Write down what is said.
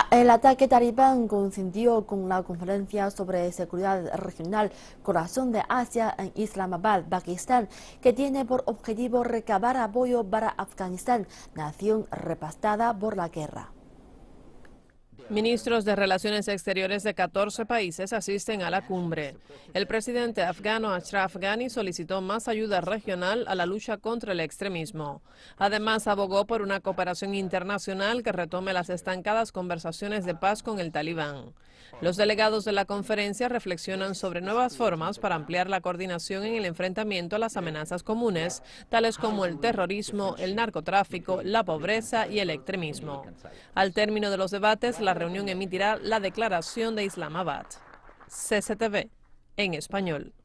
Ah, el ataque talibán coincidió con la conferencia sobre seguridad regional Corazón de Asia en Islamabad, Pakistán, que tiene por objetivo recabar apoyo para Afganistán, nación repastada por la guerra. Ministros de Relaciones Exteriores de 14 países asisten a la cumbre. El presidente afgano Ashraf Ghani solicitó más ayuda regional a la lucha contra el extremismo. Además, abogó por una cooperación internacional que retome las estancadas conversaciones de paz con el talibán. Los delegados de la conferencia reflexionan sobre nuevas formas para ampliar la coordinación en el enfrentamiento a las amenazas comunes, tales como el terrorismo, el narcotráfico, la pobreza y el extremismo. Al término de los debates, la reunión emitirá la declaración de Islamabad. CCTV, en español.